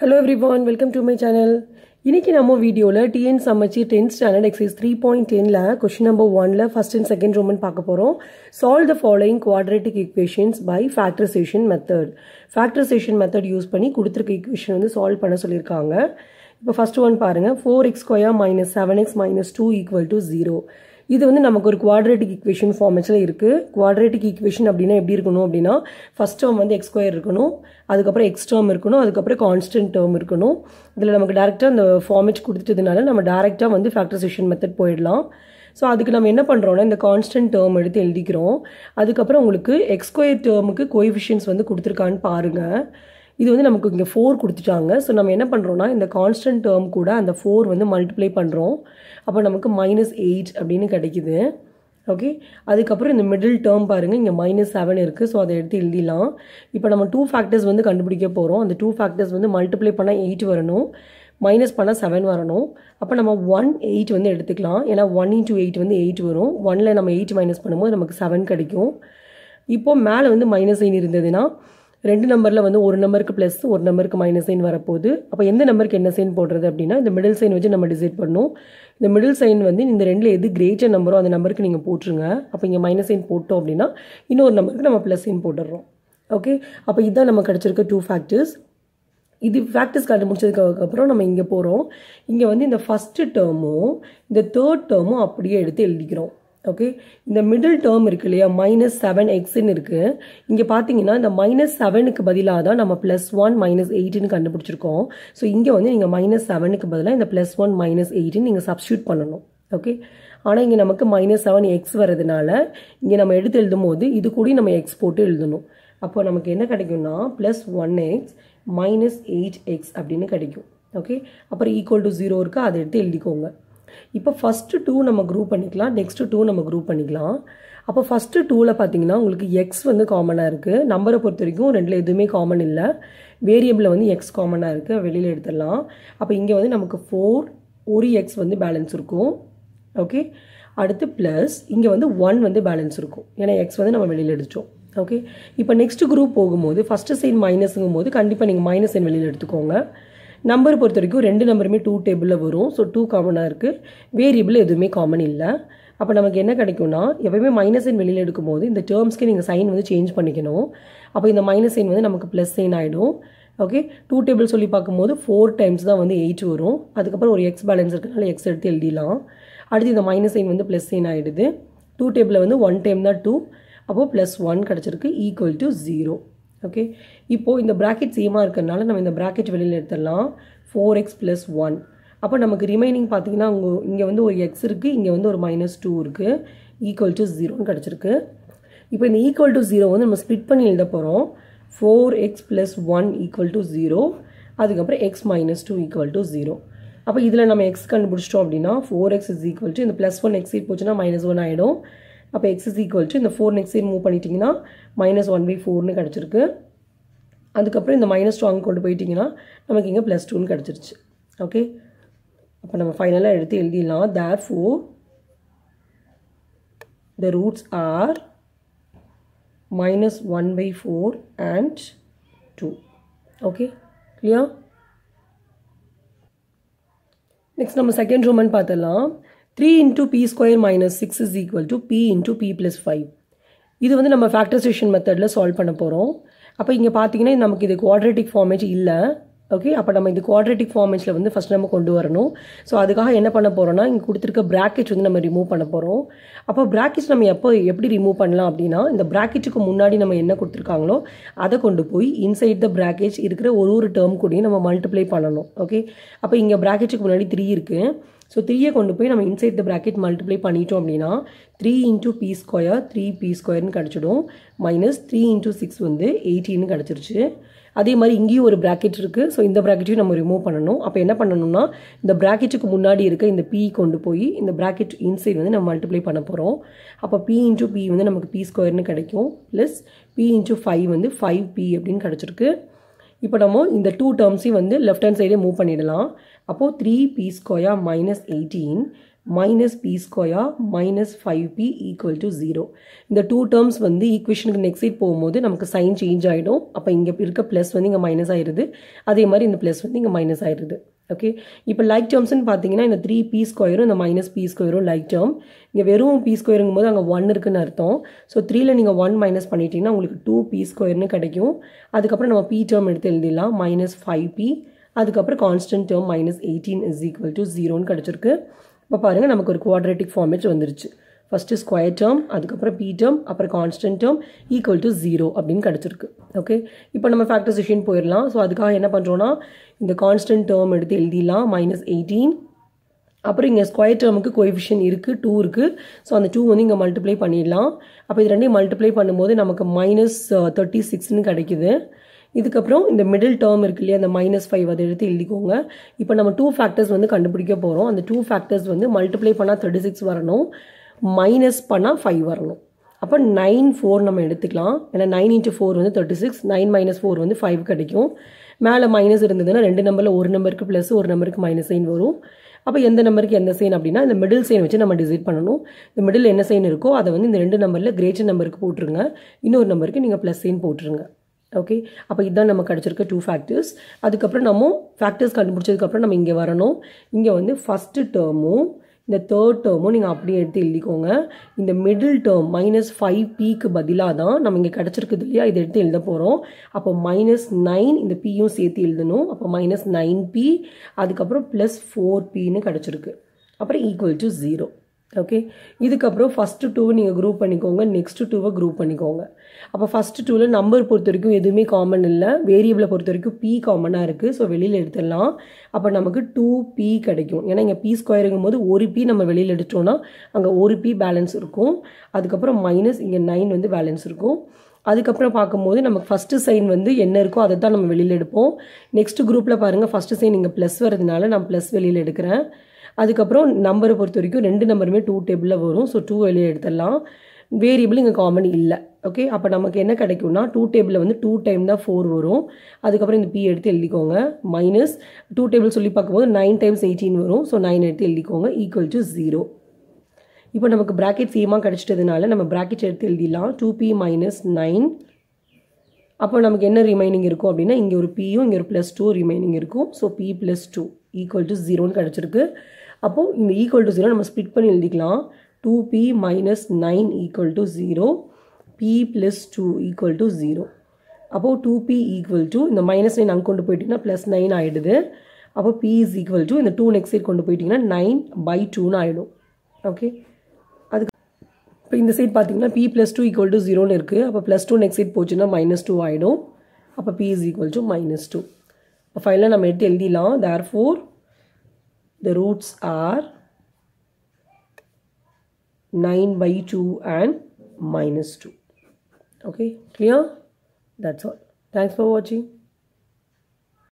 Hello everyone welcome to my channel இன்றைக்கி நம்ம வீடியோவில் TN Samacheer tenth standard exercise three point டெனில் question number ஒனில் ஃபஸ்ட் அண்ட் செகண்ட் ரோமன் பார்க்க போகிறோம் solve the following quadratic equations by factorisation method factorisation method use பண்ணி கொடுத்துருக்க equation வந்து சால்வ் பண்ண சொல்லியிருக்காங்க இப்போ ஃபஸ்ட் ஒன் பாருங்கள் four x square minus seven x minus two equal to zero இது வந்து நமக்கு ஒரு குவாட்ரேட்டிக் ஈக்குவேஷன் ஃபார்மேட்ஸில் இருக்குது குவாட்ரேட்டிக் ஈக்குவேஷன் அப்படின்னா எப்படி இருக்கணும் அப்படின்னா ஃபஸ்ட் டேர்ம் வந்து எக்ஸ் ஸ்கொயர் இருக்கணும் அதுக்கப்புறம் எக்ஸ் டேர்ம் இருக்கணும் அதுக்கப்புறம் கான்ஸ்டன்ட் டேர்ம் இருக்கணும் இதில் நமக்கு டேரெக்டாக அந்த ஃபார்மேட் கொடுத்துட்டதுனால நம்ம டேரெக்டாக வந்து ஃபேக்டரைசேஷன் மெத்தட் போயிடலாம் ஸோ அதுக்கு நம்ம என்ன பண்ணுறோன்னா இந்த கான்ஸ்டன்ட் டேர்ம் எடுத்து எழுதிக்கிறோம் அதுக்கப்புறம் உங்களுக்கு எக்ஸ்கொயர் டேர்முக்கு கோஎஃபிஷியன்ஸ் வந்து கொடுத்துருக்கான்னு பாருங்கள் இது வந்து நமக்கு இங்கே ஃபோர் கொடுத்துட்டாங்க ஸோ நம்ம என்ன பண்ணுறோன்னா இந்த கான்ஸ்டன்ட் டேர்ம் கூட அந்த ஃபோர் வந்து மல்டிப்ளை பண்ணுறோம் அப்போ நமக்கு மைனஸ் எயிட் அப்படின்னு கிடைக்கிது ஓகே அதுக்கப்புறம் இந்த மிடில் டேர்ம் பாருங்கள் இங்கே மைனஸ் செவன் இருக்குது ஸோ அதை எடுத்து எழுதிடலாம் இப்போ நம்ம டூ ஃபேக்டர்ஸ் வந்து கண்டுபிடிக்க போகிறோம் அந்த டூ ஃபேக்டர்ஸ் வந்து மல்டிப்ளை பண்ணால் எயிட் வரணும் மைனஸ் பண்ணால் செவன் வரணும் அப்போ நம்ம ஒன் எயிட் வந்து எடுத்துக்கலாம் ஏன்னா ஒன் இன்ட்டு எயிட் வந்து எயிட் வரும் ஒனில் நம்ம எயிட் மைனஸ் பண்ணும்போது நமக்கு செவன் கிடைக்கும் இப்போது மேலே வந்து மைனஸ் எயின் இருந்ததுன்னா ரெண்டு நம்பரில் வந்து ஒரு நம்பருக்கு ப்ளஸ் ஒரு நம்பருக்கு மைனஸ் சைன் வரப்போகுது அப்போ எந்த நம்பருக்கு என்ன சைன் போடுறது அப்படின்னா இந்த மிடில் சைன் வச்சு நம்ம டிசைட் பண்ணணும் இந்த மிடில் சைன் வந்து இந்த ரெண்டில் எது கிரேட்டர் நம்பரோ அந்த நம்பருக்கு நீங்கள் போட்டுருங்க அப்போ இங்கே மைனஸ் சைன் போட்டோம் அப்படின்னா இன்னொரு நம்பருக்கு நம்ம ப்ளஸ் சைன் போட்டுடுறோம் ஓகே அப்போ இதுதான் நம்ம கிடச்சிருக்க டூ ஃபேக்டர்ஸ் இது ஃபேக்டர்ஸ் கார்டு முடிச்சதுக்கப்புறம் நம்ம இங்கே போகிறோம் இங்கே வந்து இந்த ஃபஸ்ட்டு டேர்மும் இந்த தேர்ட் டேர்மும் அப்படியே எடுத்து எழுதிக்கிறோம் ஓகே இந்த மிடில் டேர்ம் இருக்கு இல்லையா மைனஸ் செவன் எக்ஸ்ன்னு இருக்குது இங்கே பார்த்தீங்கன்னா இந்த மைனஸ் செவனுக்கு பதிலாக தான் நம்ம ப்ளஸ் ஒன் மைனஸ் எயிட்டின்னு கண்டுபிடிச்சிருக்கோம் ஸோ இங்கே வந்து நீங்கள் மைனஸ் செவனுக்கு பதிலாக இந்த ப்ளஸ் ஒன் மைனஸ் எயிட்டுன்னு நீங்கள் சப்ஸ்டியூட் பண்ணணும் ஓகே ஆனால் இங்கே நமக்கு மைனஸ் செவன் எக்ஸ் வர்றதுனால இங்கே நம்ம எடுத்து எழுதும் போது இது கூட நம்ம எக்ஸ் போட்டு எழுதணும் அப்போ நமக்கு என்ன கிடைக்கும்னா plus one x minus eight x அப்படின்னு கிடைக்கும் ஓகே அப்புறம் ஈக்குவல் டு ஜீரோ இருக்குது அதை எடுத்து எழுதிக்கோங்க இப்போ ஃபஸ்ட்டு டூ நம்ம குரூப் பண்ணிக்கலாம் நெக்ஸ்ட்டு டூ நம்ம குரூப் பண்ணிக்கலாம் அப்போ ஃபஸ்ட்டு டூவில் பார்த்தீங்கன்னா உங்களுக்கு எக்ஸ் வந்து காமனாக இருக்குது நம்பரை பொறுத்த வரைக்கும் ரெண்டில் எதுவுமே காமன் இல்லை வேரியபிளில் வந்து எக்ஸ் காமனாக இருக்குது வெளியில் எடுத்துடலாம் அப்போ இங்கே வந்து நமக்கு ஃபோர் ஒரு எக்ஸ் வந்து பேலன்ஸ் இருக்கும் ஓகே அடுத்து ப்ளஸ் இங்கே வந்து ஒன் வந்து பேலன்ஸ் இருக்கும் ஏன்னா எக்ஸ் வந்து நம்ம வெளியில் எடுத்தோம் ஓகே இப்போ நெக்ஸ்ட் குரூப் போகும்போது ஃபஸ்ட்டு சைன் மைனஸுங்கும் போது கண்டிப்பாக நீங்கள் மைனஸ் சைன் வெளியில் எடுத்துக்கோங்க நம்பர் பொறுத்த வரைக்கும் ரெண்டு நம்பருமே டூ டேபிளில் வரும் ஸோ டூ காமனாக இருக்குது வேரியபிள் எதுவுமே காமன் இல்லை அப்போ நமக்கு என்ன கிடைக்கும்னா எப்போயுமே மைனஸ் சைன் வெளியில் எடுக்கும்போது இந்த டேர்ம்ஸ்க்கு நீங்கள் சைன் வந்து சேஞ்ச் பண்ணிக்கணும் அப்போ இந்த மைனஸ் சைன் வந்து நமக்கு ப்ளஸ் சைன் ஆகிடும் ஓகே டூ டேபிள் சொல்லி பார்க்கும்போது ஃபோர் டைம்ஸ் தான் வந்து எயிட் வரும் அதுக்கப்புறம் ஒரு எக்ஸ் பேலன்ஸ் இருக்கனால எக்ஸ் எடுத்து எழுதிடலாம் அடுத்து இந்த மைனஸ் சைன் வந்து ப்ளஸ் சைன் ஆகிடுது டூ டேபிளில் வந்து ஒன் டைம் தான் டூ அப்போது ப்ளஸ் ஒன் கிடச்சிருக்கு ஈக்குவல் டு ஜீரோ ஓகே இப்போது இந்த ப்ராக்கெட் சேமாக இருக்கிறதுனால நம்ம இந்த ப்ராக்கெட் வெளியில் எடுத்துடலாம் ஃபோர் எக்ஸ் ப்ளஸ் ஒன் அப்போ நமக்கு ரிமைனிங் பார்த்தீங்கன்னா உங்கள் இங்கே வந்து ஒரு எக்ஸ் இருக்குது இங்கே வந்து ஒரு மைனஸ் டூ இருக்குது ஈக்குவல் டு ஜீரோன்னு கிடச்சிருக்கு இப்போ இந்த ஈக்குவல் டு ஜீரோ வந்து நம்ம ஸ்ப்ளிட் பண்ணி எழுத போகிறோம் four x plus one equal to zero அதுக்கப்புறம் x minus two equal to zero அப்போ இதில் நம்ம எக்ஸ் கண்டுபிடிச்சிட்டோம் அப்படின்னா four x is equal to இந்த ப்ளஸ் ஒன் எக்ஸ் போச்சுன்னா மைனஸ் ஒன் ஆகிடும் அப்போ எக்ஸ் இஸ் ஈக்குவல் டு இந்த ஃபோர் நெக்ஸ்ட் சைடு மூவ் பண்ணிட்டீங்கன்னா மைனஸ் ஒன் பை ஃபோர்னு கிடச்சிருக்கு அதுக்கப்புறம் இந்த மைனஸ் டூ அங்கே கொண்டு போயிட்டிங்கன்னா நமக்கு இங்கே ப்ளஸ் டூன்னு கிடச்சிருச்சு ஓகே அப்போ நம்ம ஃபைனலாக எடுத்து எழுதிடலாம் therefore the roots are minus one by four and two okay clear next நம்ம செகண்ட் roman பார்த்துடலாம் three into p square minus six is equal to p into p plus five இது வந்து நம்ம ஃபேக்டரைசேஷன் மெத்தடில் solve பண்ண போகிறோம் அப்போ இங்கே பார்த்தீங்கன்னா நமக்கு இது குவாட்ரேட்டிக் ஃபார்மேஜ் இல்லை ஓகே அப்போ நம்ம இது குவாட்ரேட்டிக் ஃபார்மேஜில் வந்து ஃபஸ்ட் நம்ம கொண்டு வரணும் ஸோ அதுக்காக என்ன பண்ண போகிறோம்னா இங்கே கொடுத்துருக்க ப்ராக்கெட் வந்து நம்ம ரிமூவ் பண்ண போகிறோம் அப்போ ப்ராக்கெட் நம்ம எப்போ எப்படி ரிமூவ் பண்ணலாம் அப்படின்னா இந்த ப்ராக்கெட்டுக்கு முன்னாடி நம்ம என்ன கொடுத்துருக்காங்களோ அதை கொண்டு போய் இன்சைட் த ப்ராக்கெட் இருக்கிற ஒரு ஒரு டேர்ம் கூடயும் நம்ம மல்டிப்ளை பண்ணணும் ஓகே அப்போ இங்கே ப்ராக்கெட்டுக்கு முன்னாடி த்ரீ இருக்குது ஸோ த்ரீயை கொண்டு போய் நம்ம இன்சைட் த ப்ராக்கெட் மல்டிப்ளை பண்ணிட்டோம் அப்படின்னா three into p square three p ஸ்கொயர்னு கிடச்சிடும் மைனஸ் த்ரீ இன்ட்டு சிக்ஸ் வந்து எயிட்டின்னு கிடச்சிருச்சு அதே மாதிரி இங்கேயும் ஒரு ப்ராக்கெட் இருக்குது ஸோ இந்த ப்ராக்கெட்டையும் நம்ம ரிமூவ் பண்ணணும் அப்போ என்ன பண்ணணும்னா இந்த ப்ராக்கெட்டுக்கு முன்னாடி இருக்க இந்த பி கொண்டு போய் இந்த ப்ராக்கெட் இன்சைட் வந்து நம்ம மல்டிப்ளை பண்ண போகிறோம் அப்போ பி இன்ட்டு பி வந்து நமக்கு பி ஸ்கொயர்னு கிடைக்கும் ப்ளஸ் பி இன்ட்டு ஃபைவ் வந்து ஃபைவ் பி அப்படின்னு கிடச்சிருக்கு இப்போ நம்ம இந்த டூ டேர்ம்ஸையும் வந்து லெஃப்ட் ஹேண்ட் சைடே மூவ் பண்ணிடலாம் அப்போது three p square minus eighteen minus p square minus five p equal to zero இந்த டூ டேர்ம்ஸ் வந்து ஈக்குவேஷனுக்கு நெக்ஸ்ட் சைட் போகும்போது நமக்கு சைன் சேஞ்ச் ஆகிடும் அப்போ இங்கே இருக்க ப்ளஸ் வந்து இங்கே மைனஸ் ஆயிடுது அதே மாதிரி இந்த ப்ளஸ் வந்து இங்கே மைனஸ் ஆயிடுது ஓகே இப்போ லைக் டேர்ம்ஸ்னு பார்த்தீங்கன்னா இந்த த்ரீ பி ஸ்கொயரும் இந்த மைனஸ் பி ஸ்கொயரும் லைக் டேர்ம் இங்கே வெறும் பி ஸ்கொயருங்கும் போது அங்கே ஒன் இருக்குன்னு அர்த்தம் ஸோ த்ரீல நீங்கள் ஒன் மைனஸ் பண்ணிட்டீங்கன்னா உங்களுக்கு டூ பி ஸ்கொயர்னு கிடைக்கும் அதுக்கப்புறம் நம்ம பி டேர்ம் எடுத்து எழுதிடலாம் மைனஸ் ஃபைவ் பி அதுக்கப்புறம் constant term minus eighteen is equal to ஜீரோன்னு கிடச்சிருக்கு இப்போ பாருங்கள் நமக்கு ஒரு குவாட்ரேட்டிக் ஃபார்மேட் வந்துருச்சு ஃபஸ்ட்டு ஸ்கொயர் டேர்ம் அதுக்கப்புறம் பி டேர்ம் அப்புறம் constant term equal to zero அப்படின்னு கிடச்சிருக்கு ஓகே இப்போ நம்ம ஃபேக்டரைசேஷன் போயிடலாம் ஸோ அதுக்காக என்ன பண்ணுறோன்னா இந்த கான்ஸ்டன்ட் டேர்ம் எடுத்து எழுதிடலாம் மைனஸ் எயிட்டீன் அப்புறம் இங்கே ஸ்கொயர் டேர்முக்கு கோஎஃபிஷியன் இருக்குது டூ இருக்குது ஸோ அந்த டூ வந்து இங்கே மல்டிப்ளை பண்ணிடலாம் அப்போ இது ரெண்டையும் மல்டிப்ளை பண்ணும்போது நமக்கு மைனஸ் தேர்ட்டி சிக்ஸ்னு கிடைக்குது இதுக்கப்புறம் இந்த மிடில் டேர்ம் இருக்கு இல்லையா அந்த மைனஸ் ஃபைவ் அதை எடுத்து எழுதிக்கோங்க இப்போ நம்ம டூ ஃபேக்டர்ஸ் வந்து கண்டுபிடிக்க போகிறோம் அந்த டூ ஃபேக்டர்ஸ் வந்து மல்டிப்ளை பண்ணால் தேர்ட்டி சிக்ஸ் வரணும் மைனஸ் பண்ணால் ஃபைவ் வரணும் அப்போ நைன் ஃபோர் நம்ம எடுத்துக்கலாம் ஏன்னா நைன் இன்ட்டு ஃபோர் வந்து thirty six nine minus four வந்து ஃபைவ் கிடைக்கும் மேலே மைனஸ் இருந்ததுன்னா ரெண்டு நம்பரில் ஒரு நம்பருக்கு ப்ளஸ் ஒரு நம்பருக்கு மைனஸ் சைன் வரும் அப்போ எந்த நம்பருக்கு எந்த சைன் அப்படின்னா இந்த மிடில் சைன் வச்சு நம்ம டிசைட் பண்ணணும் இந்த மிடில் என்ன சைன் இருக்கோ அதை வந்து இந்த ரெண்டு நம்பரில் கிரேட்டர் நம்பருக்கு போட்டுருங்க இன்னொரு நம்பருக்கு நீங்கள் ப்ளஸ் சைன் போட்டுருங்க ஓகே அப்போ இதுதான் நம்ம கிடச்சிருக்க டூ ஃபேக்டர்ஸ் அதுக்கப்புறம் நம்ம ஃபேக்டர்ஸ் கண்டுபிடிச்சதுக்கப்புறம் நம்ம இங்கே வரணும் இங்கே வந்து ஃபஸ்ட்டு டேர்மும் இந்த தேர்ட் டேர்மும் நீங்கள் அப்படியே எடுத்து எழுதிக்கோங்க இந்த மிடில் டேர்ம் மைனஸ் ஃபைவ் பிக்கு பதிலாக தான் நம்ம இங்கே கிடச்சிருக்குது இல்லையா இதை எடுத்து எழுத போகிறோம் அப்போ மைனஸ் நைன் இந்த பியும் சேர்த்து எழுதணும் அப்போ மைனஸ் நைன் பி அதுக்கப்புறம் ப்ளஸ் ஃபோர் பின்னு கிடச்சிருக்கு அப்புறம் ஈக்குவல் டு ஜீரோ ஓகே இதுக்கப்புறம் ஃபஸ்ட்டு டூவை நீங்கள் குரூப் பண்ணிக்கோங்க நெக்ஸ்ட்டு டூவை குரூப் பண்ணிக்கோங்க அப்போ ஃபஸ்ட்டு டூவில் நம்பர் பொறுத்த வரைக்கும் எதுவுமே காமன் இல்லை வேரியபிளை பொறுத்த வரைக்கும் பி காமனாக இருக்குது ஸோ வெளியில் எடுத்துடலாம் அப்போ நமக்கு டூ பி கிடைக்கும் ஏன்னா இங்கே பி ஸ்கொயருங்கும் போது ஒரு பி நம்ம வெளியில் எடுத்தோன்னா அங்கே ஒரு பி பேலன்ஸ் இருக்கும் அதுக்கப்புறம் மைனஸ் இங்கே நைன் வந்து பேலன்ஸ் இருக்கும் அதுக்கப்புறம் பார்க்கும்போது நமக்கு ஃபஸ்ட்டு சைன் வந்து என்ன இருக்கோ அதை தான் நம்ம வெளியில் எடுப்போம் நெக்ஸ்ட் குரூப்பில் பாருங்கள் ஃபஸ்ட்டு சைன் இங்கே ப்ளஸ் வரதுனால நான் ப்ளஸ் வெளியில் எடுக்கிறேன் அதுக்கப்புறம் நம்பரை பொறுத்த வரைக்கும் ரெண்டு நம்பருமே டூ டேபிளில் வரும் ஸோ டூ வெளியே எடுத்துடலாம் வேரியபிள் இங்கே காமன் இல்லை ஓகே அப்போ நமக்கு என்ன கிடைக்கும்னா டூ டேபிளில் வந்து டூ டைம் தான் ஃபோர் வரும் அதுக்கப்புறம் இந்த பி எடுத்து எழுதிக்கோங்க மைனஸ் டூ டேபிள் சொல்லி பார்க்கும்போது நைன் டைம்ஸ் எயிட்டீன் வரும் ஸோ நைன் எடுத்து எழுதிக்கோங்க ஈக்குவல் டு ஜீரோ இப்போ நமக்கு ப்ராக்கெட் சேமாக கிடச்சிட்டதுனால நம்ம ப்ராக்கெட் எடுத்து எழுதிடலாம் டூ பி மைனஸ் நைன் அப்போ நமக்கு என்ன ரிமைனிங் இருக்கும் அப்படின்னா இங்கே ஒரு பியும் இங்கே ஒரு ப்ளஸ் டூ ரிமைனிங் இருக்கும் so p plus two equal to ஜீரோன்னு கிடச்சிருக்கு அப்போது இந்த ஈக்குவல் டு ஜீரோ நம்ம ஸ்பிட் பண்ணி எழுதிக்கலாம் two p minus nine equal to zero p plus two equal to zero அப்போது டூ பி ஈக்குவல் டு இந்த மைனஸ் நைன் அங்கே கொண்டு போயிட்டிங்கன்னா ப்ளஸ் நைன் ஆகிடுது அப்போ பி இஸ் ஈக்குவல் டு இந்த டூ நெக்ஸ்ட் சைட் கொண்டு போயிட்டிங்கன்னா நைன் பை டூன்னு ஆகிடும் ஓகே அதுக்கு இப்போ இந்த சைட் பார்த்தீங்கன்னா p plus two equal to ஜீரோன்னு இருக்குது அப்போ ப்ளஸ் டூ நெக்ஸ்ட் சைட் போச்சுன்னா மைனஸ் டூ ஆகிடும் அப்போ p is equal to minus two இப்போ ஃபைனலாக நம்ம எடுத்து எழுதிடலாம் therefore The roots are 9 by 2 and minus 2. Okay, clear? That's all. Thanks for watching.